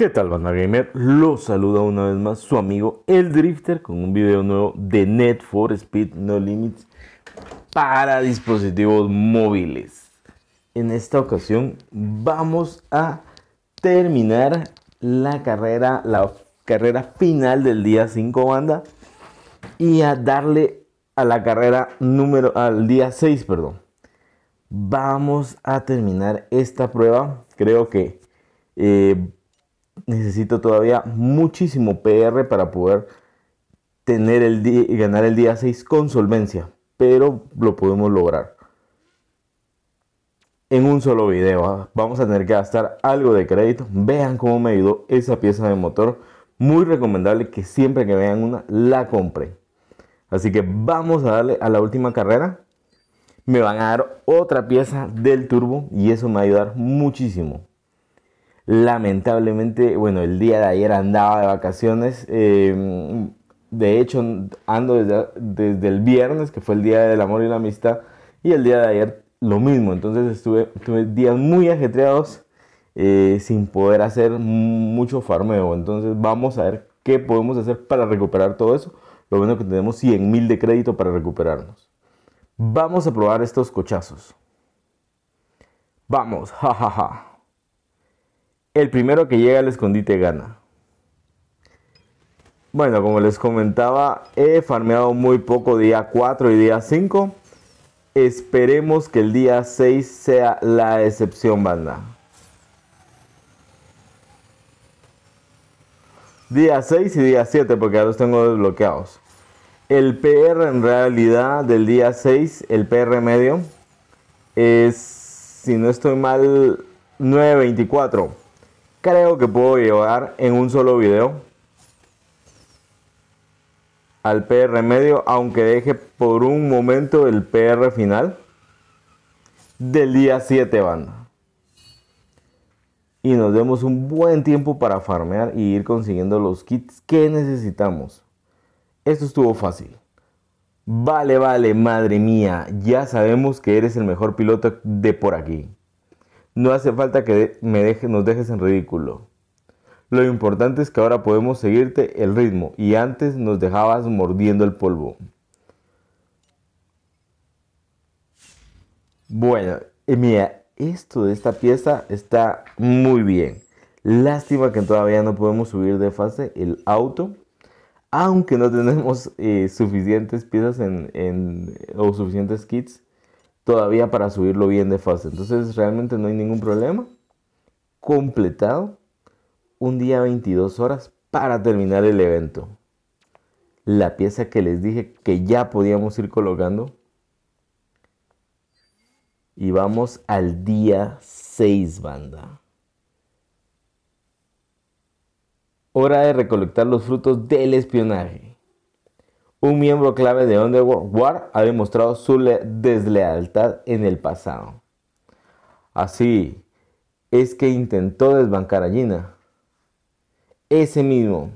¿Qué tal banda gamer? Los saluda una vez más su amigo El Drifter con un video nuevo de Net for Speed No Limits para dispositivos móviles. En esta ocasión vamos a terminar la carrera, la carrera final del día 5 banda y a darle a la carrera número al día 6, perdón. Vamos a terminar esta prueba. Creo que eh, necesito todavía muchísimo PR para poder tener el día, ganar el día 6 con solvencia, pero lo podemos lograr. En un solo video ¿ah? vamos a tener que gastar algo de crédito. Vean cómo me ayudó esa pieza de motor. Muy recomendable que siempre que vean una la compren. Así que vamos a darle a la última carrera. Me van a dar otra pieza del turbo y eso me va a ayudar muchísimo lamentablemente, bueno, el día de ayer andaba de vacaciones. Eh, de hecho, ando desde, el viernes, que fue el Día del Amor y la Amistad, y el día de ayer lo mismo. Entonces estuve, días muy ajetreados eh, sin poder hacer mucho farmeo. Entonces vamos a ver qué podemos hacer para recuperar todo eso. Lo bueno que tenemos 100 mil de crédito para recuperarnos. Vamos a probar estos cochazos. Vamos, jajaja el primero que llega al escondite gana. Bueno, como les comentaba, he farmeado muy poco día 4 y día 5. Esperemos que el día 6 sea la excepción, banda. Día 6 y día 7, porque ya los tengo desbloqueados. El PR en realidad del día 6, el PR medio, es, si no estoy mal, 924 creo que puedo llevar en un solo video al PR medio, aunque deje por un momento el PR final del día 7 banda. Y nos demos un buen tiempo para farmear y ir consiguiendo los kits que necesitamos. Esto estuvo fácil. Vale, vale, madre mía, ya sabemos que eres el mejor piloto de por aquí. No hace falta que me dejes, nos dejes en ridículo. Lo importante es que ahora podemos seguirte el ritmo y antes nos dejabas mordiendo el polvo. Bueno, eh, mira, esto de esta pieza está muy bien. Lástima que todavía no podemos subir de fase el auto. Aunque no tenemos eh, suficientes piezas o suficientes kits todavía para subirlo bien de fase. Entonces realmente no hay ningún problema. Completado un día 22 horas para terminar el evento. La pieza que les dije que ya podíamos ir colocando. Y vamos al día 6, banda. Hora de recolectar los frutos del espionaje un miembro clave de Underworld, War ha demostrado su deslealtad en el pasado. Así es que intentó desbancar a Gina. Ese mismo.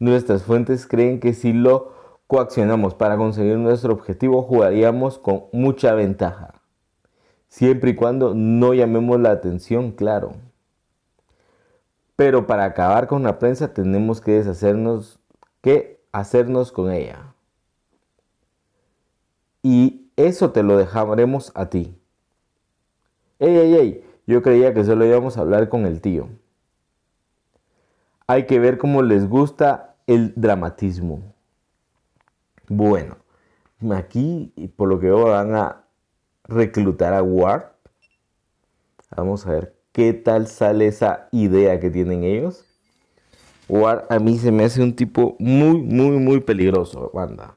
Nuestras fuentes creen que si lo coaccionamos para conseguir nuestro objetivo, jugaríamos con mucha ventaja. Siempre y cuando no llamemos la atención, claro. Pero para acabar con la prensa tenemos que deshacernos que hacernos con ella. Y eso te lo dejaremos a ti. Ey, ey, ey, yo creía que solo íbamos a hablar con el tío. Hay que ver cómo les gusta el dramatismo. Bueno, aquí por lo que veo van a reclutar a Ward. Vamos a ver qué tal sale esa idea que tienen ellos. War a mí se me hace un tipo muy, muy, muy peligroso, banda.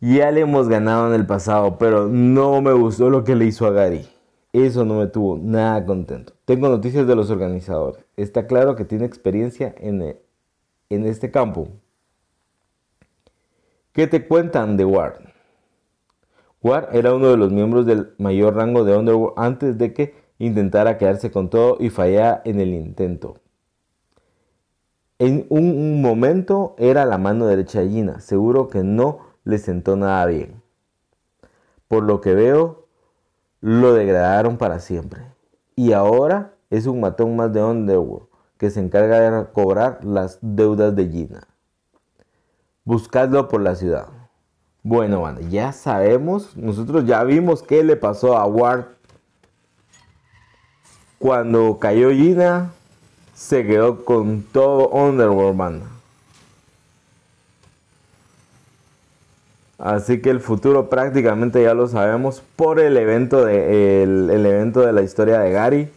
Ya le hemos ganado en el pasado, pero no me gustó lo que le hizo a Gary. Eso no me tuvo nada contento. Tengo noticias de los organizadores. Está claro que tiene experiencia en, e, en este campo. ¿Qué te cuentan de Ward? Ward era uno de los miembros del mayor rango de Underworld antes de que intentara quedarse con todo y fallara en el intento. En un momento era la mano derecha de Gina, seguro que no le sentó nada bien. Por lo que veo, lo degradaron para siempre. Y ahora es un matón más de Underworld que se encarga de cobrar las deudas de Gina. Buscadlo por la ciudad. Bueno, ya sabemos, nosotros ya vimos qué le pasó a Ward cuando cayó Gina, se quedó con todo Underworld Banda. Así que el futuro prácticamente ya lo sabemos por el evento de, el, el evento de la historia de Gary.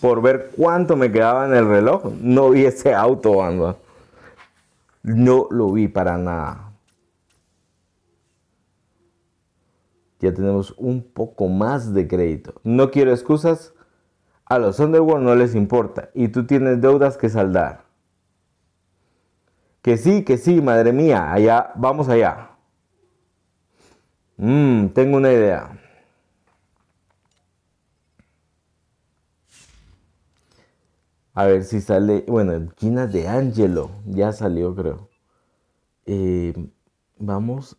por ver cuánto me quedaba en el reloj, no vi ese auto, banda. No lo vi para nada. Ya tenemos un poco más de crédito. No quiero excusas. A los Underworld no les importa. Y tú tienes deudas que saldar. Que sí, que sí, madre mía. Allá, vamos allá. Mm, tengo una idea. A ver si sale. Bueno, Gina de Angelo. Ya salió, creo. Eh, vamos.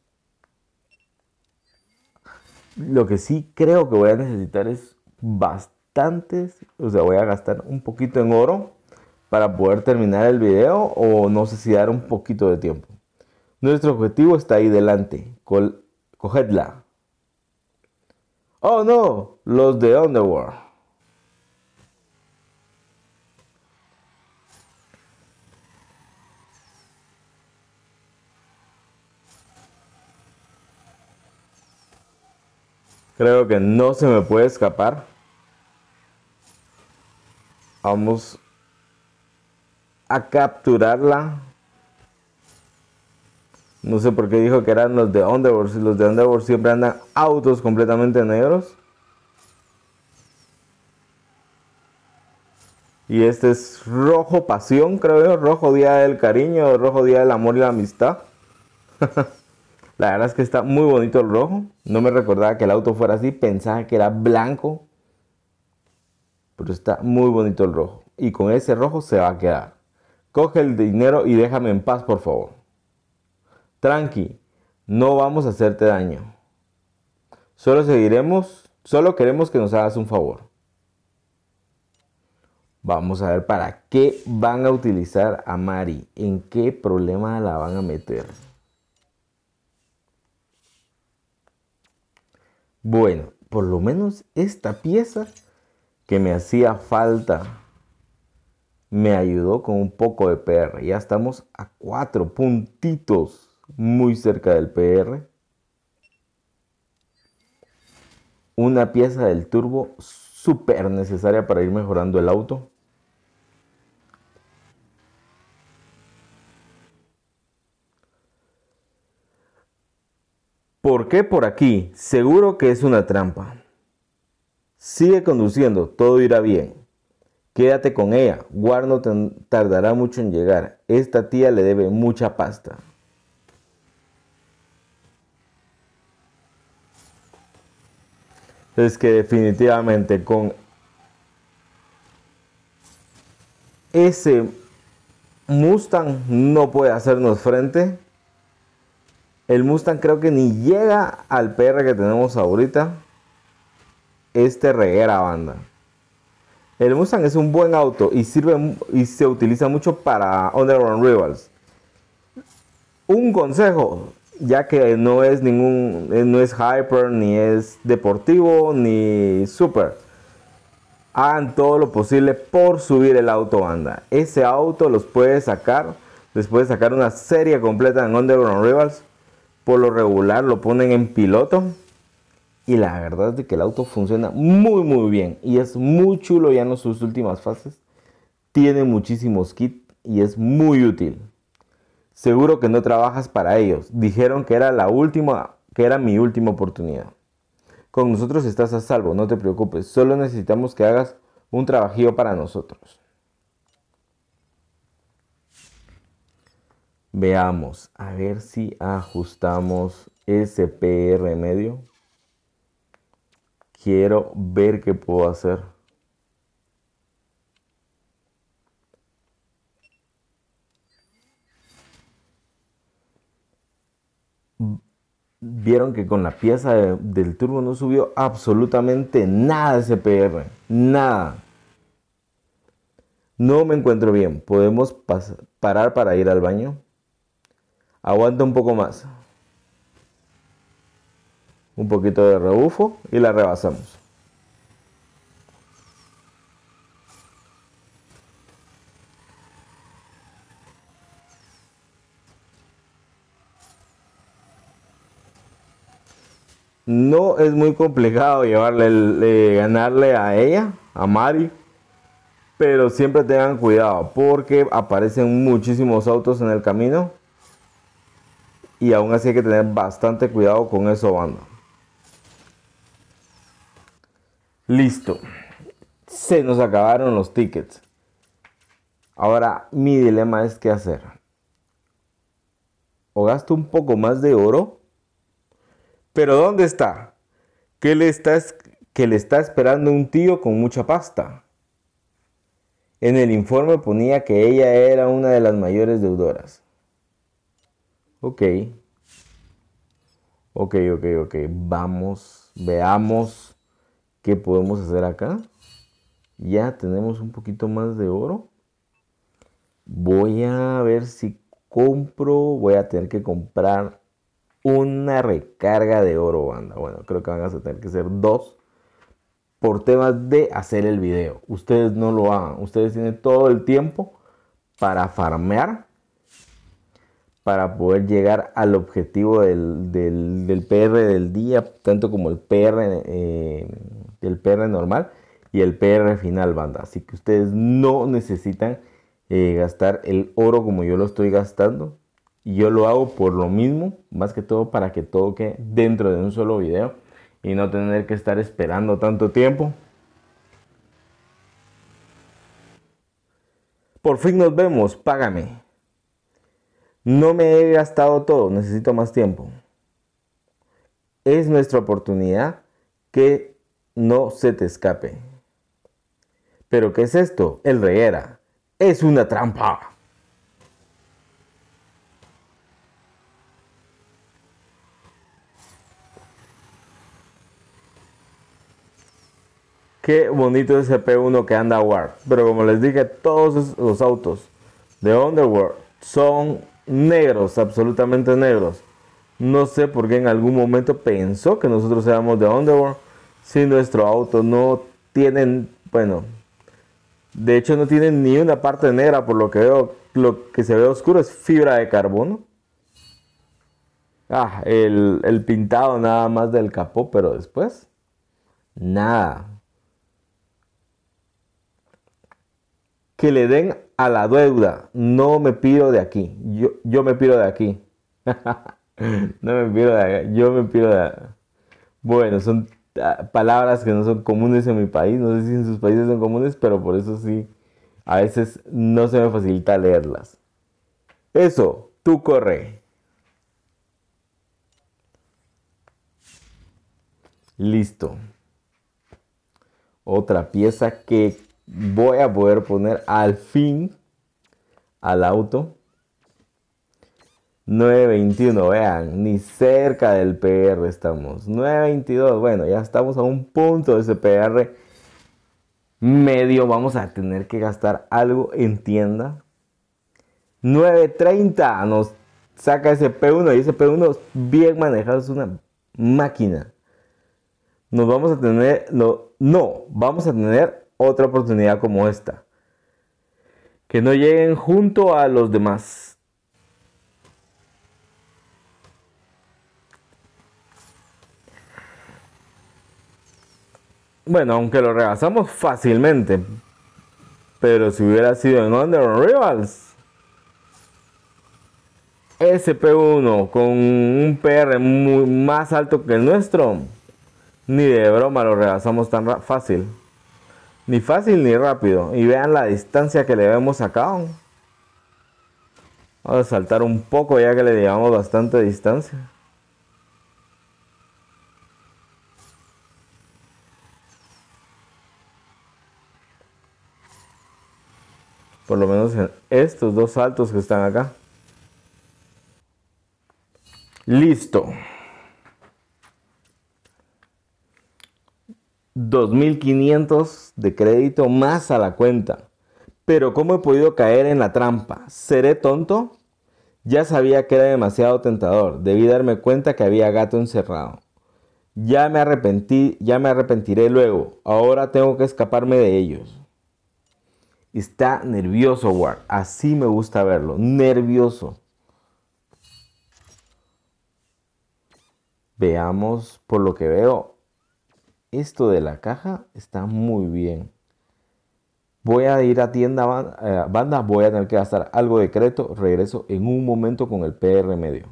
Lo que sí creo que voy a necesitar es bastantes. O sea, voy a gastar un poquito en oro para poder terminar el video. O no sé si dar un poquito de tiempo. Nuestro objetivo está ahí delante. cogedla. Oh no, los de Underworld. Creo que no se me puede escapar. Vamos a capturarla. No sé por qué dijo que eran los de Underworld. Los de Underworld siempre andan autos completamente negros. Y este es rojo pasión, creo yo. Rojo día del cariño, rojo día del amor y la amistad. La verdad es que está muy bonito el rojo. No me recordaba que el auto fuera así, pensaba que era blanco. Pero está muy bonito el rojo. Y con ese rojo se va a quedar. Coge el dinero y déjame en paz, por favor. Tranqui, no vamos a hacerte daño. Solo seguiremos, solo queremos que nos hagas un favor. Vamos a ver para qué van a utilizar a Mari, en qué problema la van a meter. Bueno, por lo menos esta pieza que me hacía falta me ayudó con un poco de PR. Ya estamos a cuatro puntitos muy cerca del PR. Una pieza del turbo súper necesaria para ir mejorando el auto. ¿Por qué por aquí? Seguro que es una trampa. Sigue conduciendo, todo irá bien. Quédate con ella, War no tardará mucho en llegar. Esta tía le debe mucha pasta. Es que definitivamente con ese Mustang no puede hacernos frente. El Mustang creo que ni llega al PR que tenemos ahorita. Este reguera banda. El Mustang es un buen auto y sirve y se utiliza mucho para Underground Rivals. Un consejo, ya que no es ningún eh, no es hyper ni es deportivo ni super. Hagan todo lo posible por subir el auto banda. Ese auto los puede sacar, les puede sacar una serie completa en Underground Rivals lo regular lo ponen en piloto y la verdad es que el auto funciona muy muy bien y es muy chulo ya en sus últimas fases. Tiene muchísimos kits y es muy útil. Seguro que no trabajas para ellos. Dijeron que era la última, que era mi última oportunidad. Con nosotros estás a salvo, no te preocupes. Solo necesitamos que hagas un trabajillo para nosotros. Veamos, a ver si ajustamos ese PR medio. Quiero ver qué puedo hacer. Vieron que con la pieza del turbo no subió absolutamente nada ese PR. Nada. No me encuentro bien. ¿Podemos parar para ir al baño? Aguanta un poco más. Un poquito de rebufo y la rebasamos. No es muy complicado llevarle, eh, ganarle a ella, a Mari. Pero siempre tengan cuidado porque aparecen muchísimos autos en el camino y aún así hay que tener bastante cuidado con eso, banda. Listo. Se nos acabaron los tickets. Ahora mi dilema es qué hacer. O gasto un poco más de oro. Pero ¿dónde está? ¿Qué le está esperando un tío con mucha pasta? En el informe ponía que ella era una de las mayores deudoras. Ok. Ok, ok, ok. Vamos, veamos qué podemos hacer acá. Ya tenemos un poquito más de oro. Voy a ver si compro. Voy a tener que comprar una recarga de oro, banda. Bueno, creo que van a tener que ser dos por temas de hacer el video. Ustedes no lo hagan. Ustedes tienen todo el tiempo para farmear para poder llegar al objetivo del, PR del día, tanto como el PR, eh, normal y el PR final, banda. Así que ustedes no necesitan eh, gastar el oro como yo lo estoy gastando. Y yo lo hago por lo mismo, más que todo para que todo quede dentro de un solo video y no tener que estar esperando tanto tiempo. Por fin nos vemos, págame. No me he gastado todo, necesito más tiempo. Es nuestra oportunidad que no se te escape. Pero ¿qué es esto? El reguera. Es una trampa. Qué bonito ese P1 que anda a Ward. Pero como les dije, todos los autos de Underworld son negros, absolutamente negros. No sé por qué en algún momento pensó que nosotros éramos de Underworld si nuestro auto no tiene, bueno, de hecho no tiene ni una parte negra por lo que veo, lo que se ve oscuro es fibra de carbono. Ah, el, el pintado nada más del capó, pero después, nada. Que le den a la deuda. No me piro de aquí. Yo, yo me piro de aquí. no me piro de aquí. Yo me piro de Bueno, son ah, palabras que no son comunes en mi país. No sé si en sus países son comunes, pero por eso sí. A veces no se me facilita leerlas. Eso, tú corre. Listo. Otra pieza que voy a poder poner al fin al auto 9.21, vean, ni cerca del PR estamos. 9.22, bueno, ya estamos a un punto de ese PR medio. Vamos a tener que gastar algo en tienda. 9.30 nos saca ese P1 y ese P1 bien manejado es una máquina. Nos vamos a tener, no, no vamos a tener otra oportunidad como esta. Que no lleguen junto a los demás. Bueno, aunque lo rebasamos fácilmente. Pero si hubiera sido en Under Rivals. SP1 con un PR muy, más alto que el nuestro. Ni de broma lo rebasamos tan fácil. Ni fácil ni rápido. Y vean la distancia que le vemos acá. Vamos a saltar un poco ya que le llevamos bastante distancia. Por lo menos en estos dos saltos que están acá. Listo. 2.500 de crédito más a la cuenta. Pero ¿cómo he podido caer en la trampa? ¿Seré tonto? Ya sabía que era demasiado tentador, debí darme cuenta que había gato encerrado. Ya me arrepentí, ya me arrepentiré luego, ahora tengo que escaparme de ellos. Está nervioso, Ward, así me gusta verlo, nervioso. Veamos por lo que veo, esto de la caja está muy bien. Voy a ir a tienda eh, banda, voy a tener que gastar algo de crédito, regreso en un momento con el PR medio.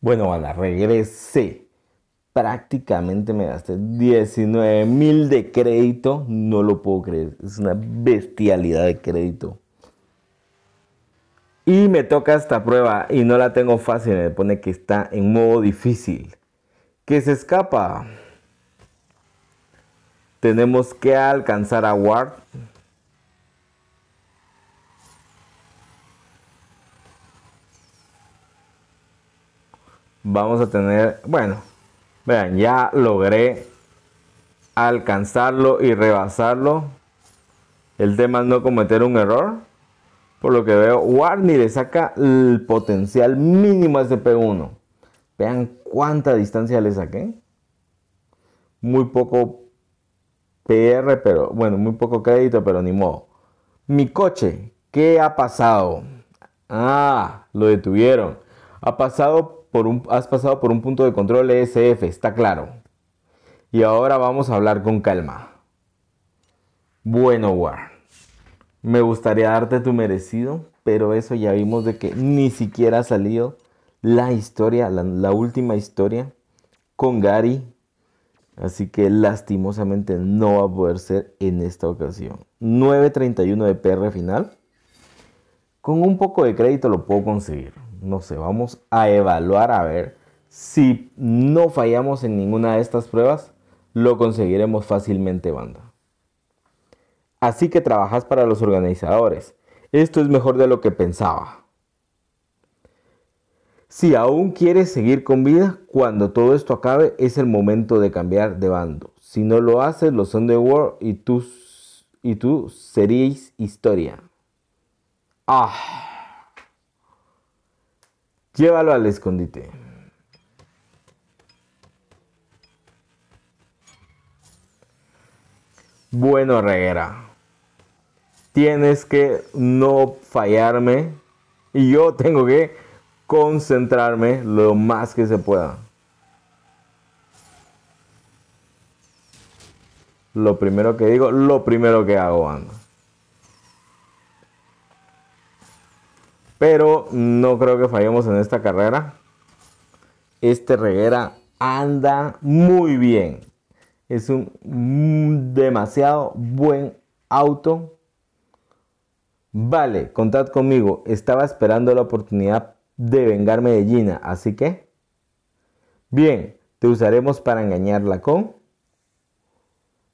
Bueno, banda, regresé. Prácticamente me gasté 19 mil de crédito. No lo puedo creer. Es una bestialidad de crédito. Y me toca esta prueba y no la tengo fácil. Me pone que está en modo difícil. Que se escapa. Tenemos que alcanzar a Ward. Vamos a tener, bueno, vean, ya logré alcanzarlo y rebasarlo. El tema es no cometer un error. Por lo que veo, Ward ni le saca el potencial mínimo a sp P1. Vean cuánta distancia le saqué. Muy poco PR, pero bueno, muy poco crédito, pero ni modo. Mi coche, ¿qué ha pasado? Ah, lo detuvieron. Ha pasado por un, has pasado por un punto de control ESF, está claro. Y ahora vamos a hablar con calma. Bueno, War, me gustaría darte tu merecido, pero eso ya vimos de que ni siquiera ha salido la historia, la última historia con Gary Así que lastimosamente no va a poder ser en esta ocasión. 9.31 de PR final. Con un poco de crédito lo puedo conseguir. No sé, vamos a evaluar a ver si no fallamos en ninguna de estas pruebas, lo conseguiremos fácilmente, banda. Así que trabajas para los organizadores. Esto es mejor de lo que pensaba. Si aún quieres seguir con vida, cuando todo esto acabe es el momento de cambiar de bando. Si no lo haces, los Underworld y tú, y tú seréis historia. Ah. Llévalo al escondite. Bueno, Reguera. Tienes que no fallarme. Y yo tengo que concentrarme lo más que se pueda. Lo primero que digo, lo primero que hago, anda. Pero no creo que fallemos en esta carrera. Este Reguera anda muy bien. Es un demasiado buen auto. Vale, contad conmigo. Estaba esperando la oportunidad de vengar de así que... Bien, te usaremos para engañarla con...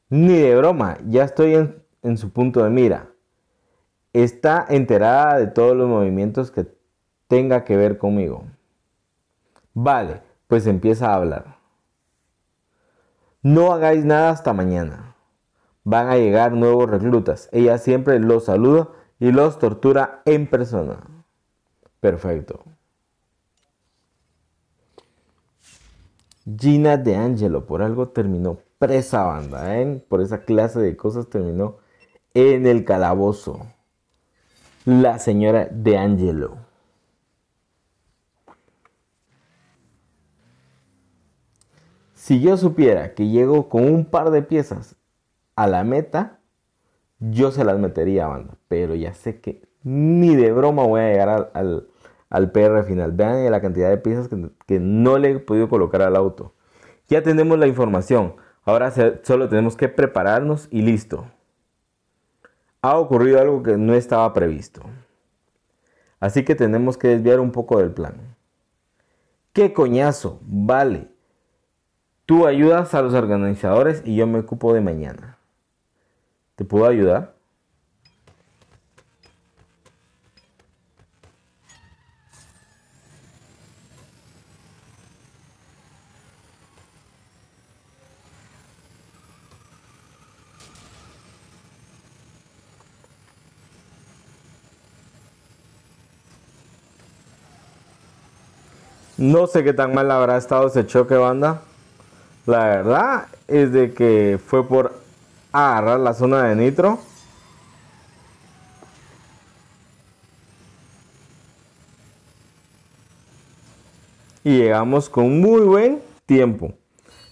Ni de broma, ya estoy en, en su punto de mira. Está enterada de todos los movimientos que tenga que ver conmigo. Vale, pues empieza a hablar. No hagáis nada hasta mañana. Van a llegar nuevos reclutas. Ella siempre los saluda y los tortura en persona. Perfecto. Gina de Angelo, por algo terminó presa banda, ¿eh? por esa clase de cosas terminó en el calabozo. La señora de Angelo. Si yo supiera que llego con un par de piezas a la meta, yo se las metería a banda. Pero ya sé que ni de broma voy a llegar al, al PR final. Vean la cantidad de piezas que, no le he podido colocar al auto. Ya tenemos la información. Ahora solo tenemos que prepararnos y listo. Ha ocurrido algo que no estaba previsto. Así que tenemos que desviar un poco del plan. ¿Qué coñazo? Vale. Tú ayudas a los organizadores y yo me ocupo de mañana. ¿Te puedo ayudar? No sé qué tan mal habrá estado ese choque, banda. La verdad es de que fue por agarrar la zona de nitro. Y llegamos con muy buen tiempo.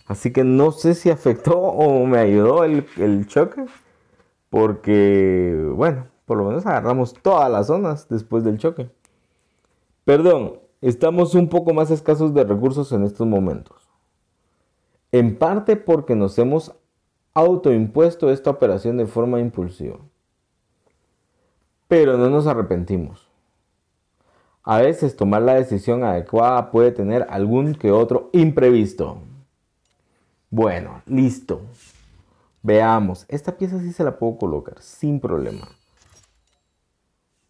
Así que no sé si afectó o me ayudó el, el choque. Porque, bueno, por lo menos agarramos todas las zonas después del choque. Perdón, estamos un poco más escasos de recursos en estos momentos. En parte porque nos hemos autoimpuesto esta operación de forma impulsiva. Pero no nos arrepentimos. A veces tomar la decisión adecuada puede tener algún que otro imprevisto. Bueno, listo. Veamos, esta pieza sí se la puedo colocar sin problema.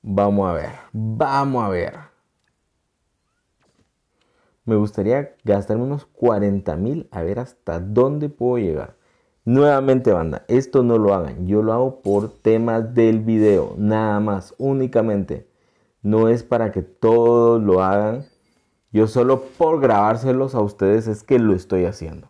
Vamos a ver, vamos a ver me gustaría gastarme unos 40 mil a ver hasta dónde puedo llegar. Nuevamente banda, esto no lo hagan, yo lo hago por temas del video, nada más, únicamente. No es para que todos lo hagan, yo solo por grabárselos a ustedes es que lo estoy haciendo.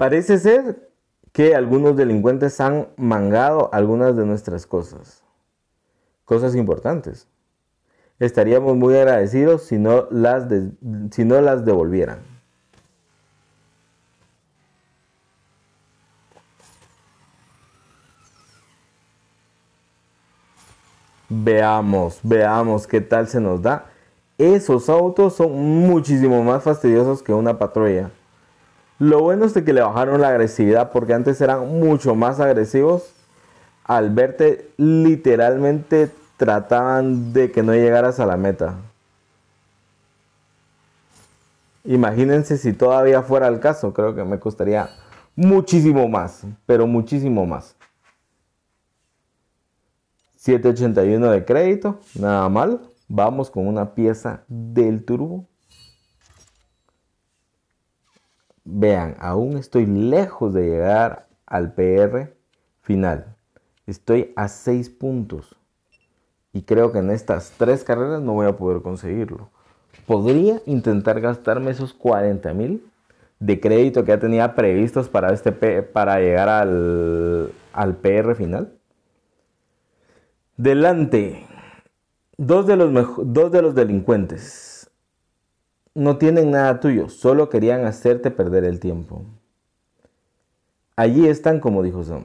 Parece ser que algunos delincuentes han mangado algunas de nuestras cosas. Cosas importantes. Estaríamos muy agradecidos si no las, si no las devolvieran. Veamos, veamos qué tal se nos da. Esos autos son muchísimo más fastidiosos que una patrulla. Lo bueno es de que le bajaron la agresividad porque antes eran mucho más agresivos. Al verte literalmente trataban de que no llegaras a la meta. Imagínense si todavía fuera el caso, creo que me costaría muchísimo más, pero muchísimo más. 781 de crédito, nada mal. Vamos con una pieza del turbo Vean, aún estoy lejos de llegar al PR final. Estoy a seis puntos. Y creo que en estas tres carreras no voy a poder conseguirlo. Podría intentar gastarme esos 40 mil de crédito que ya tenía previstos para, este, para llegar al, PR final. Delante, dos de dos de los delincuentes no tienen nada tuyo, solo querían hacerte perder el tiempo. Allí están, como dijo Sam.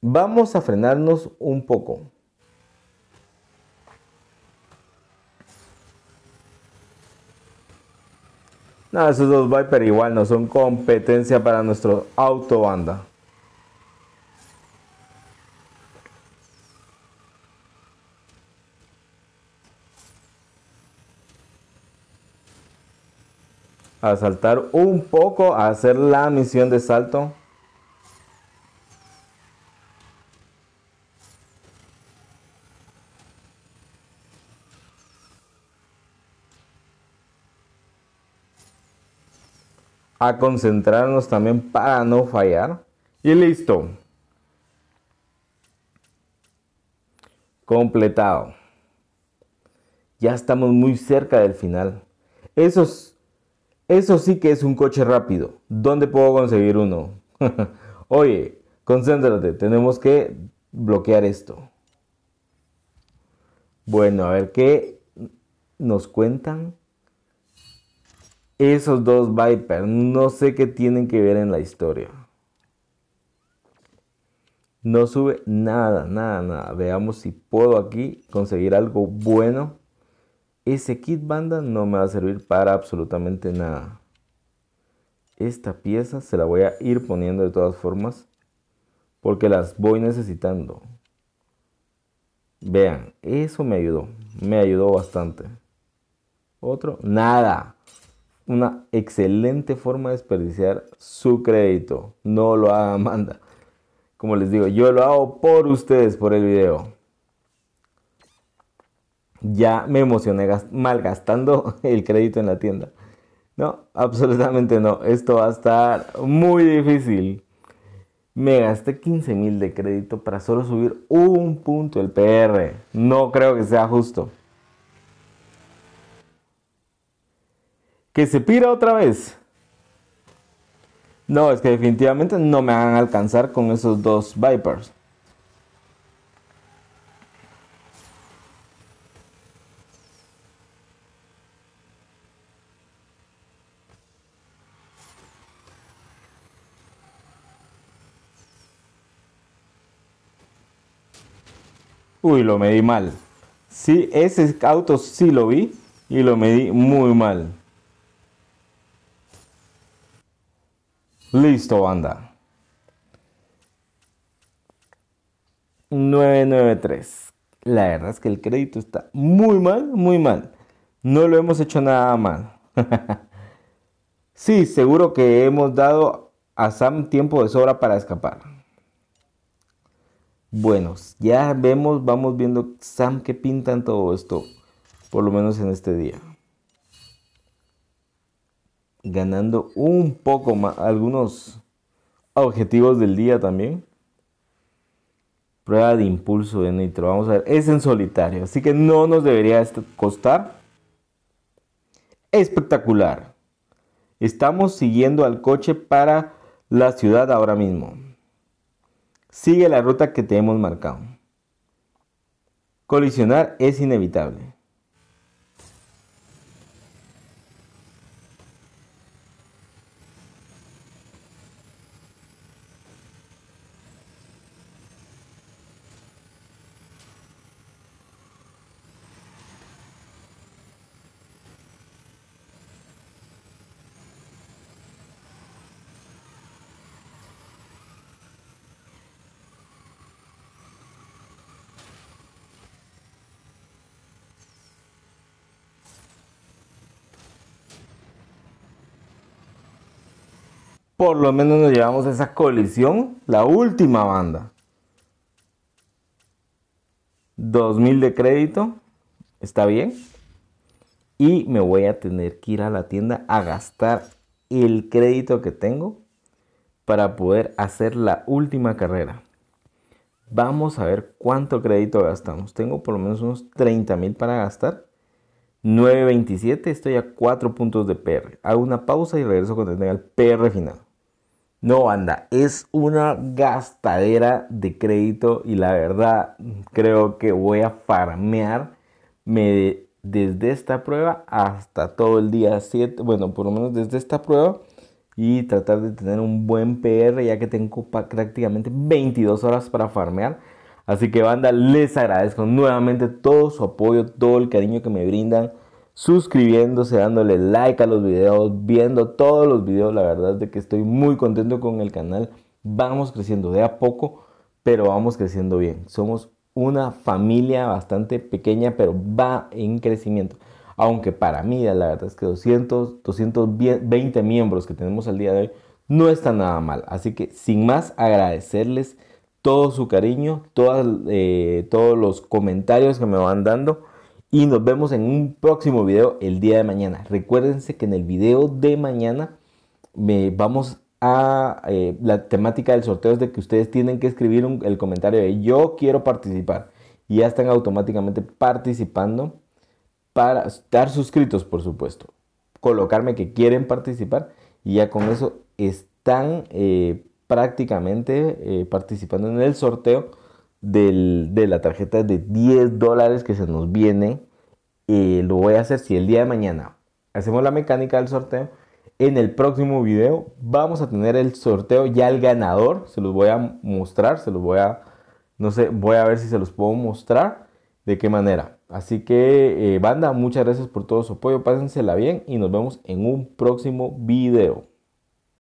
Vamos a frenarnos un poco. No, esos dos Viper igual no son competencia para nuestro auto, autobanda. a saltar un poco, a hacer la misión de salto. A concentrarnos también para no fallar. Y listo. Completado. Ya estamos muy cerca del final. Esos eso sí que es un coche rápido. ¿Dónde puedo conseguir uno? Oye, concéntrate, tenemos que bloquear esto. Bueno, a ver qué nos cuentan. Esos dos Viper, no sé qué tienen que ver en la historia. No sube nada, nada, nada. Veamos si puedo aquí conseguir algo bueno. Ese kit banda no me va a servir para absolutamente nada. Esta pieza se la voy a ir poniendo de todas formas porque las voy necesitando. Vean, eso me ayudó, me ayudó bastante. Otro, nada. Una excelente forma de desperdiciar su crédito. No lo haga manda. Como les digo, yo lo hago por ustedes, por el video ya me emocioné malgastando el crédito en la tienda. No, absolutamente no. Esto va a estar muy difícil. Me gasté 15 mil de crédito para solo subir un punto el PR. No creo que sea justo. Que se pira otra vez. No, es que definitivamente no me van a alcanzar con esos dos Vipers. Uy, lo medí mal. Sí, ese auto sí lo vi y lo medí muy mal. Listo, banda. 993. La verdad es que el crédito está muy mal, muy mal. No lo hemos hecho nada mal. sí, seguro que hemos dado a Sam tiempo de sobra para escapar. Bueno, ya vemos, vamos viendo Sam que pintan todo esto, por lo menos en este día. Ganando un poco más, algunos objetivos del día también. Prueba de impulso de nitro, vamos a ver, es en solitario, así que no nos debería este costar. Espectacular. Estamos siguiendo al coche para la ciudad ahora mismo. Sigue la ruta que te hemos marcado. Colisionar es inevitable. por lo menos nos llevamos esa colisión, la última banda. 2000 de crédito, está bien. Y me voy a tener que ir a la tienda a gastar el crédito que tengo para poder hacer la última carrera. Vamos a ver cuánto crédito gastamos. Tengo por lo menos unos 30 mil para gastar. 9.27, estoy a 4 puntos de PR. Hago una pausa y regreso cuando tenga el PR final. No, banda, es una gastadera de crédito y la verdad creo que voy a farmear desde esta prueba hasta todo el día 7, bueno, por lo menos desde esta prueba y tratar de tener un buen PR ya que tengo prácticamente 22 horas para farmear. Así que banda, les agradezco nuevamente todo su apoyo, todo el cariño que me brindan suscribiéndose, dándole like a los videos, viendo todos los videos. La verdad es de que estoy muy contento con el canal. Vamos creciendo de a poco, pero vamos creciendo bien. Somos una familia bastante pequeña, pero va en crecimiento. Aunque para mí, la verdad es que 200, 220 miembros que tenemos al día de hoy no está nada mal. Así que sin más, agradecerles todo su cariño, eh, todos los comentarios que me van dando y nos vemos en un próximo video el día de mañana. Recuérdense que en el video de mañana me vamos a eh, la temática del sorteo es de que ustedes tienen que escribir el comentario de yo quiero participar y ya están automáticamente participando para estar suscritos, por supuesto. Colocarme que quieren participar y ya con eso están eh, prácticamente eh, participando en el sorteo de la tarjeta de 10 dólares que se nos viene. Eh, lo voy a hacer si el día de mañana hacemos la mecánica del sorteo. En el próximo video vamos a tener el sorteo ya el ganador. Se los voy a mostrar, se los voy a... No sé, voy a ver si se los puedo mostrar de qué manera. Así que, eh, banda, muchas gracias por todo su apoyo. Pásensela bien y nos vemos en un próximo video.